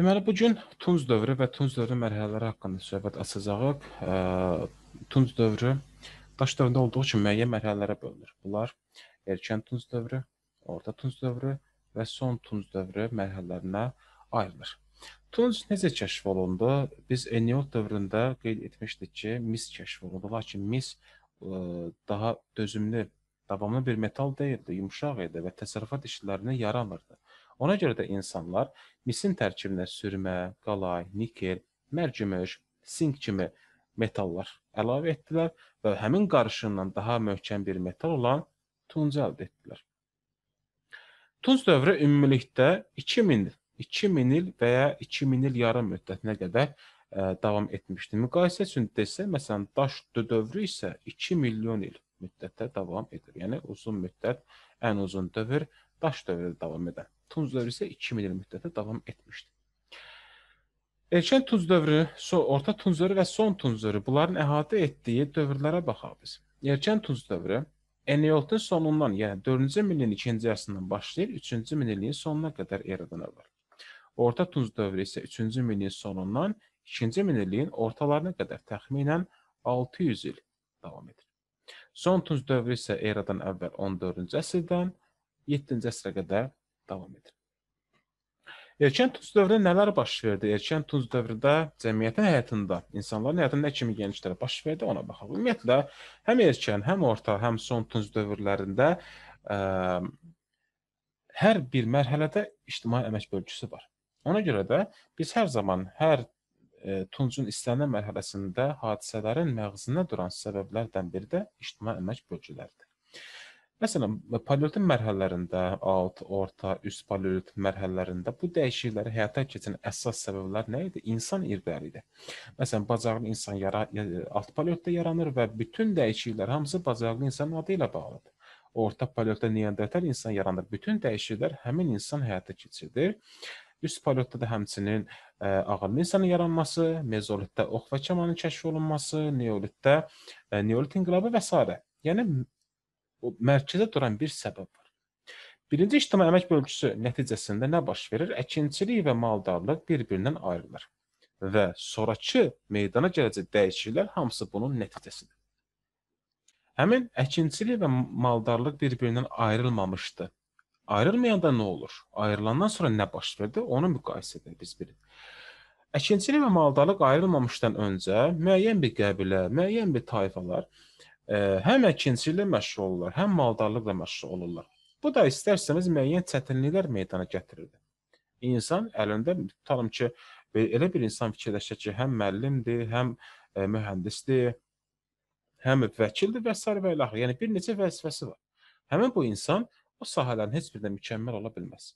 Deməli bu gün tunç dövrü və tunç dövrü mərhələləri haqqında söhbət açacağıq. Tunç dövrü daş dövründə olduğu kimi müəyyən mərhələlərə bölünür. Bunlar erkən tunç dövrü, orta tunç dövrü və son tunç dövrü mərhələlərinə ayrılır. Tunç necə kəşf olundu? Biz Eneolit dövründə qeyd etmişdik ki, mis kəşf olundu, lakin mis ə, daha dözümlü, davamlı bir metal deyildi, yumşaq idi və təsərrüfat işlərinə yaramırdı. Ona görə də insanlar misin tərkibinə sürmə, qalay, nikel, mərgümüş, sink kimi metallar əlavə etdilər və həmin qarışından daha möhkəm bir metal olan tuncu əldə etdilər. Tunc dövrü ümumilikdə 2000 2000 il və ya 2000 il yarım müddətinə qədər ə, e, davam etmişdi. Müqayisə üçün desə, məsələn, daş dövrü isə 2 milyon il müddətə davam edir. Yəni uzun müddət, ən uzun dövr daş dövrü davam edən Tunc dövrü isə 2000 il müddətə davam etmişdi. Erkən tunc dövrü, orta tunc dövrü və son tunc dövrü bunların əhatə etdiyi dövrlərə baxaq biz. Erkən tunc dövrü Eneolitin sonundan, yəni 4-cü minilliyin 2-ci əsrindən başlayır 3-cü minilliyin sonuna qədər eradan əvvəl. Orta tunc dövrü isə 3-cü minilliyin sonundan 2-ci minilliyin ortalarına qədər təxminən 600 il davam edir. Son tunc dövrü isə eradan əvvəl 14-cü əsrdən 7-ci əsrə qədər davam edir. Erkən tunç dövründə nələr baş verdi? Erkən tunç dövründə cəmiyyətin həyatında, insanların həyatında nə kimi yeniliklər baş verdi, ona baxaq. Ümumiyyətlə həm erkən, həm orta, həm son tunç dövrlərində ə, hər bir mərhələdə ictimai əmək bölgüsü var. Ona görə də biz hər zaman hər e, tuncun istənilən mərhələsində hadisələrin məğzində duran səbəblərdən biri də ictimai əmək bölgüləridir. Məsələn, paleolitin mərhələlərində, alt, orta, üst paleolit mərhələlərində bu dəyişiklikləri həyata keçirən əsas səbəblər nə idi? İnsan irqləri idi. Məsələn, bacarıqlı insan yara, alt paleolitdə yaranır və bütün dəyişikliklər hamısı bacarıqlı insanın adı ilə bağlıdır. Orta paleolitdə neandertal insan yaranır. Bütün dəyişikliklər həmin insan həyata keçirir. Üst paleolitdə də həmçinin ə, e, ağıllı insanın yaranması, mezolitdə ox və kamanın kəşf olunması, neolitdə ə, e, neolit inqilabı və s. Yəni o mərkəzdə duran bir səbəb var. Birinci ictimai əmək bölgüsü nəticəsində nə baş verir? Əkinçilik və maldarlıq bir-birindən ayrılır və sonrakı meydana gələcək dəyişikliklər hamısı bunun nəticəsidir. Həmin əkinçilik və maldarlıq bir-birindən ayrılmamışdı. Ayrılmayanda nə olur? Ayrılandan sonra nə baş verdi? Onu müqayisə edək biz bir. Əkinçilik və maldarlıq ayrılmamışdan öncə müəyyən bir qəbilə, müəyyən bir tayfalar həm əkinçiliklə məşğul olurlar, həm maldarlıqla məşğul olurlar. Bu da istərsəniz müəyyən çətinliklər meydana gətirir. İnsan əlində tutalım ki, elə bir insan fikirləşir ki, həm müəllimdir, həm e, mühəndisdir, həm vəkildir və s. və ilaxır. Yəni bir neçə vəzifəsi var. Həmin bu insan o sahələrin heç birində mükəmməl ola bilməz.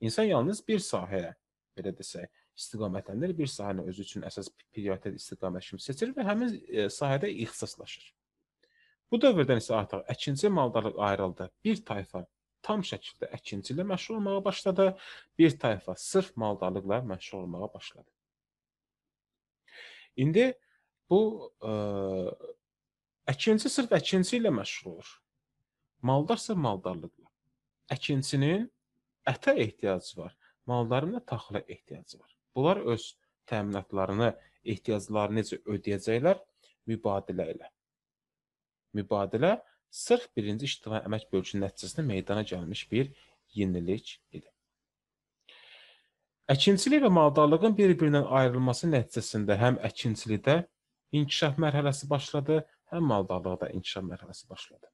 İnsan yalnız bir sahəyə, belə desək, istiqamətlənir, bir sahəni özü üçün əsas prioritet istiqamət kimi seçir və həmin e, sahədə ixtisaslaşır. Bu dövrdən isə artıq əkinçi maldarlıq ayrıldı. Bir tayfa tam şəkildə əkinçi ilə məşğul olmağa başladı, bir tayfa sırf maldarlıqla məşğul olmağa başladı. İndi bu ə, e, əkinçi sırf əkinçi ilə məşğul olur. Maldar isə maldarlıqla. Əkinçinin ətə ehtiyacı var, maldarın da taxıla ehtiyacı var. Bunlar öz təminatlarını, ehtiyaclarını necə ödəyəcəklər mübadilə ilə mübadilə sırf birinci ictimai əmək bölgünün nəticəsində meydana gəlmiş bir yenilik idi. Əkinçilik və maldarlığın bir-birindən ayrılması nəticəsində həm əkinçilikdə inkişaf mərhələsi başladı, həm maldarlıqda inkişaf mərhələsi başladı.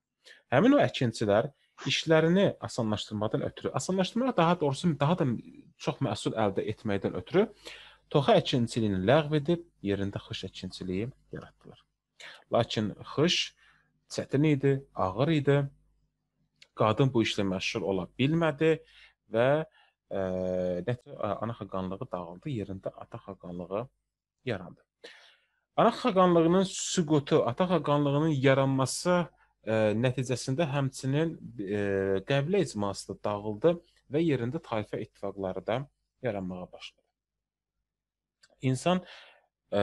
Həmin o əkinçilər işlərini asanlaşdırmadan ötürü, asanlaşdırmaq daha doğrusu daha da çox məhsul əldə etməkdən ötürü toxa əkinçiliyini ləğv edib yerində xış əkinçiliyi yaratdılar. Lakin xış çətin idi, ağır idi. Qadın bu işlə məşğul ola bilmədi və ə, e, nəticə e, ana xaqanlığı dağıldı, yerində ata xaqanlığı yarandı. Ana xaqanlığının süqutu, ata xaqanlığının yaranması ə, e, nəticəsində həmçinin ə, qəbilə icması da dağıldı və yerində tayfa ittifaqları da yaranmağa başladı. İnsan ə,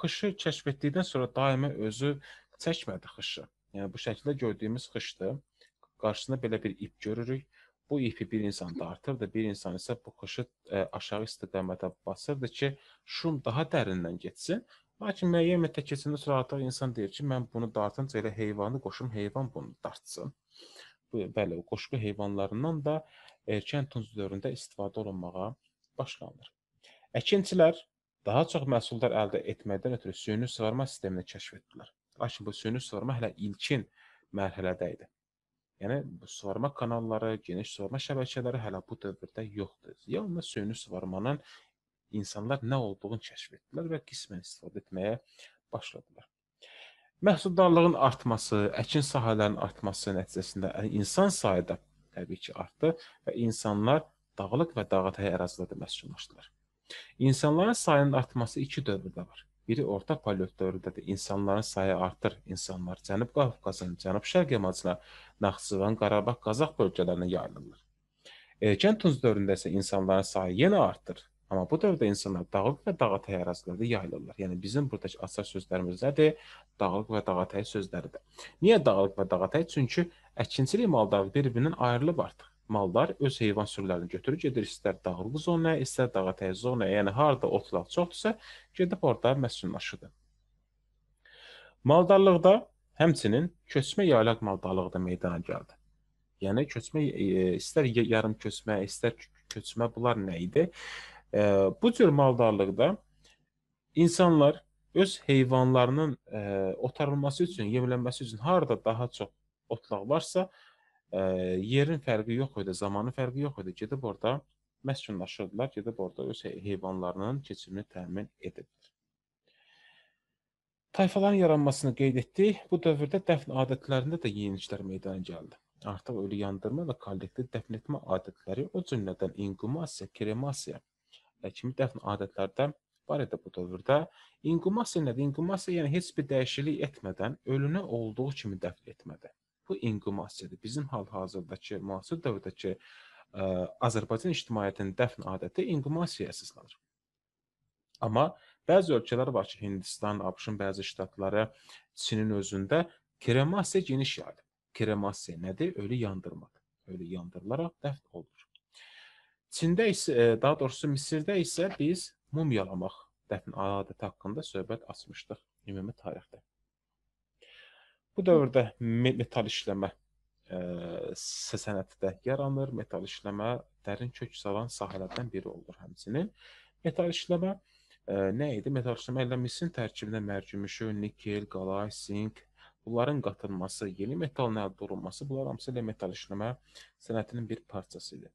xışı kəşf etdikdən sonra daima özü ə, çəkmədi xışı. Yəni bu şəkildə gördüyümüz xışdır. Qarşısında belə bir ip görürük. Bu ipi bir insan dartırdı, bir insan isə bu xışı ə, e, aşağı istiqamətə basırdı ki, şum daha dərindən getsin. Lakin müəyyən müddət keçəndən sonra artıq insan deyir ki, mən bunu dartınca elə heyvanı qoşum, heyvan bunu dartsın. Bu bəli, qoşqu heyvanlarından da erkən tunc dövründə istifadə olunmağa başlanılır. Əkinçilər daha çox məhsuldar əldə etməkdən ötürü süni sığarma sistemini kəşf etdilər. Lakin bu süni suvarma hələ ilkin mərhələdə idi. Yəni suvarma kanalları, geniş suvarma şəbəkələri hələ bu dövrdə yoxdur. Yalnız süni suvarmanın insanlar nə olduğunu kəşf etdilər və qismən istifadə etməyə başladılar. Məhsuldarlığın artması, əkin sahələrinin artması nəticəsində yəni insan sayı da təbii ki artdı və insanlar dağlıq və dağətəyi ərazilərdə məskunlaşdılar. İnsanların sayının artması iki dövrdə var biri ortaq polyektörüdədir. İnsanların sayı artır. İnsanlar Cənub Qafqazın, Cənub Şərq yamacına, Naxçıvan, Qarabağ, Qazax bölgələrinə yayılırlar. Erkən tunc dövründə isə insanların sayı yenə artır. Amma bu dövrdə insanlar dağlıq və dağətəy ərazilərdə yayılırlar. Yəni bizim buradakı açar sözlərimiz nədir? Dağlıq və dağətəy sözləridir. Niyə dağlıq və dağətəy? Çünki əkinçilik maldarlığı bir-birindən ayrılıb artıq mallar öz heyvan sürülərini götürür, gedir istər dağlıq zonaya, istər dağa təyiz zonaya, yəni harada otlaq çoxdursa, gedib orada məskunlaşırdı. Maldarlıqda həmçinin köçmə yaylaq maldarlığı da meydana gəldi. Yəni köçmə e, istər yarım köçmə, istər köçmə bunlar nə idi? E, bu cür maldarlıqda insanlar öz heyvanlarının e, otarılması üçün, yemlənməsi üçün harada daha çox otlaq varsa, E, yerin fərqi yox idi, zamanın fərqi yox idi. Gedib orada məskunlaşırdılar, gedib orada öz heyvanlarının keçimini təmin edirdilər. Tayfaların yaranmasını qeyd etdik. Bu dövrdə dəfn adətlərində də yeniliklər meydana gəldi. Artıq ölü yandırma və kollektiv dəfn etmə adətləri, o cümlədən inqumasiya, kremasiya e, kimi dəfn adətlərdə var idi bu dövrdə. İnqumasiya nədir? İnqumasiya yəni heç bir dəyişiklik etmədən ölünü olduğu kimi dəfn etmədi bu inqi müəssisədir. Bizim hal-hazırdakı müasir dövrdəki ə, e, Azərbaycan ictimaiyyətinin dəfn adəti inqi müəssisəyə əsaslanır. Amma bəzi ölkələr var ki, Hindistan, ABŞ-ın bəzi ştatları, Çinin özündə kremasiya geniş yayılıb. Kremasiya nədir? Ölü yandırmadır. Ölü yandırılaraq dəfn olunur. Çində isə, e, daha doğrusu Misirdə isə biz mumyalamaq dəfn adəti haqqında söhbət açmışdıq ümumi tarixdə. Bu dövrdə metal işləmə e, ə, sənəti də yaranır. Metal işləmə dərin kök salan sahələrdən biri olur həmçinin. Metal işləmə ə, e, nə idi? Metal işləmə ilə misin tərkibində mərgümüşü, nikel, qalay, sink bunların qatılması, yeni metalın əldə olunması, bunlar hamısı ilə metal işləmə sənətinin bir parçası idi.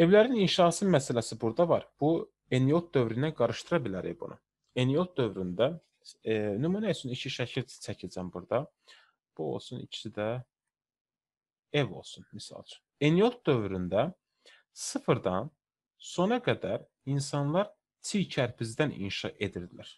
Evlərin inşası məsələsi burada var. Bu Eniot dövrünə qarışdıra bilərik bunu. Eniot dövründə E, nümunə üçün iki şəkil çəkəcəm burada. Bu olsun, ikisi də ev olsun, misal üçün. Enyot dövründə sıfırdan sona qədər insanlar çiy kərpizdən inşa edirdilər.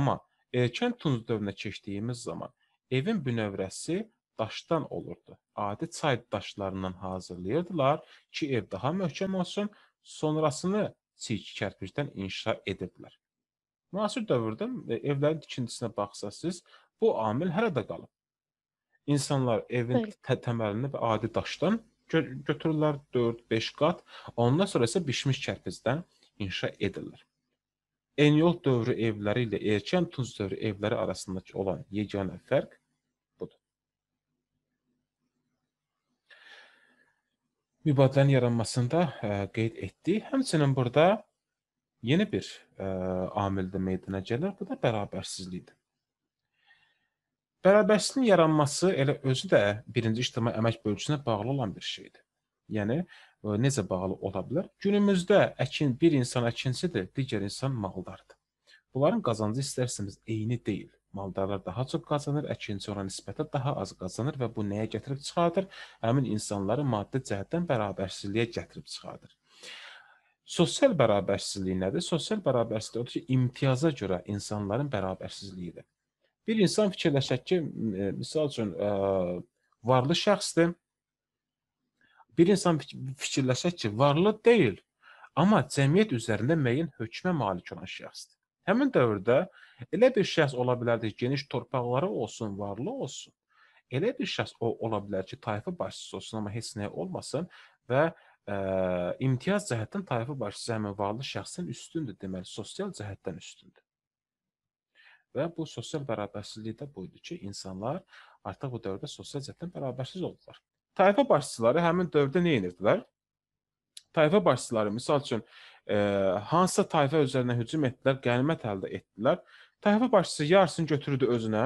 Amma e, kənd tunuz dövrünə keçdiyimiz zaman evin bünövrəsi daşdan olurdu. Adi çay daşlarından hazırlayırdılar ki, ev daha möhkəm olsun. Sonrasını çiy kərpicdən inşa edirdilər. Müasir dövrdə e, evlərin tikintisinə baxsaq siz, bu amil hələ də qalıb. İnsanlar evin tə təməlini və adi daşdan gö götürürlər 4-5 qat, ondan sonra isə bişmiş kərpicdən inşa edirlər. Enyol dövrü evləri ilə erkən tunç dövrü evləri arasındakı olan yeganə fərq budur. Mübadilənin yaranmasında ə, e, qeyd etdik. Həmçinin burada yeni bir ə, amil də meydana gəlir, bu da bərabərsizlikdir. Bərabərsizliyin yaranması elə özü də birinci ictimai əmək bölgüsünə bağlı olan bir şeydir. Yəni ə, necə bağlı ola bilər? Günümüzdə əkin bir insan əkinçidir, digər insan maldardır. Bunların qazancı istərsiniz eyni deyil. Maldarlar daha çox qazanır, əkinçi ona nisbətən daha az qazanır və bu nəyə gətirib çıxardır? Həmin insanları maddi cəhətdən bərabərsizliyə gətirib çıxardır. Sosial bərabərsizlik nədir? Sosial bərabərsizlik odur ki, imtiyaza görə insanların bərabərsizliyidir. Bir insan fikirləşək ki, e, misal üçün ə, e, varlı şəxsdir. Bir insan fikirləşək ki, varlı deyil, amma cəmiyyət üzərində müəyyən hökmə malik olan şəxsdir. Həmin dövrdə elə bir şəxs ola bilərdi ki, geniş torpaqları olsun, varlı olsun. Elə bir şəxs o ola bilər ki, tayfa başçısı olsun, amma heç nəyə olmasın və ə, imtiyaz cəhətdən tayfa başçısı həmin varlı şəxsdən üstündür, deməli sosial cəhətdən üstündür. Və bu sosial bərabərsizlik də buydu ki, insanlar artıq bu dövrdə sosial cəhətdən bərabərsiz oldular. Tayfa başçıları həmin dövrdə nə edirdilər? Tayfa başçıları məsəl üçün e, hansısa tayfa üzərinə hücum etdilər, qənimət əldə etdilər. Tayfa başçısı yarısını götürdü özünə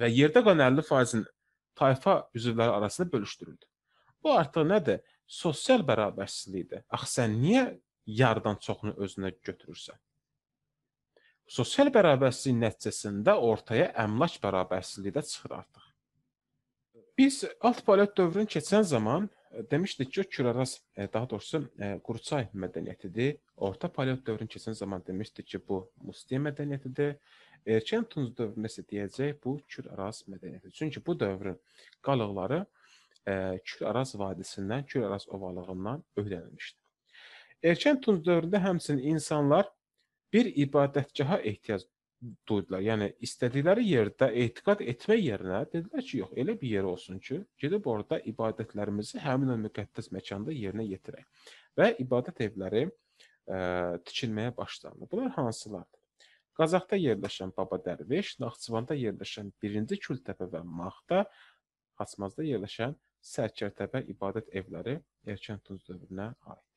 və yerdə qalan 50%-in tayfa üzvləri arasında bölüşdürüldü. Bu artıq nədir? sosial bərabərsizlikdir. Axı sən niyə yardan çoxunu özünə götürürsən? Sosial bərabərsizlik nəticəsində ortaya əmlak bərabərsizliyi də çıxır artıq. Biz alt paleolit dövrünü keçən zaman e, demişdik ki, Kürəras, e, daha doğrusu e, Quruçay mədəniyyətidir. Orta paleolit dövrünü keçən zaman demişdik ki, bu Mustiya mədəniyyətidir. Erkən Tunc dövründə isə deyəcək bu Kürəras mədəniyyətidir. Çünki bu dövrün qalıqları Küraraz vadisindən, Küraraz ovalığından öyrənilmişdir. Erkən tunc dövründə həmçinin insanlar bir ibadətgaha ehtiyac duydular. Yəni istədikləri yerdə etiqad etmək yerinə dedilər ki, yox, elə bir yer olsun ki, gedib orada ibadətlərimizi həmin o müqəddəs məkanda yerinə yetirək. Və ibadət evləri ə, tikilməyə başlandı. Bunlar hansılardır? Qazaxda yerləşən Baba Dərviş, Naxçıvanda yerləşən 1-ci Kültəpə və Maxda, Xaçmazda yerləşən Sərkərtəbə ibadət evləri erkən tunc dövrünə aiddir.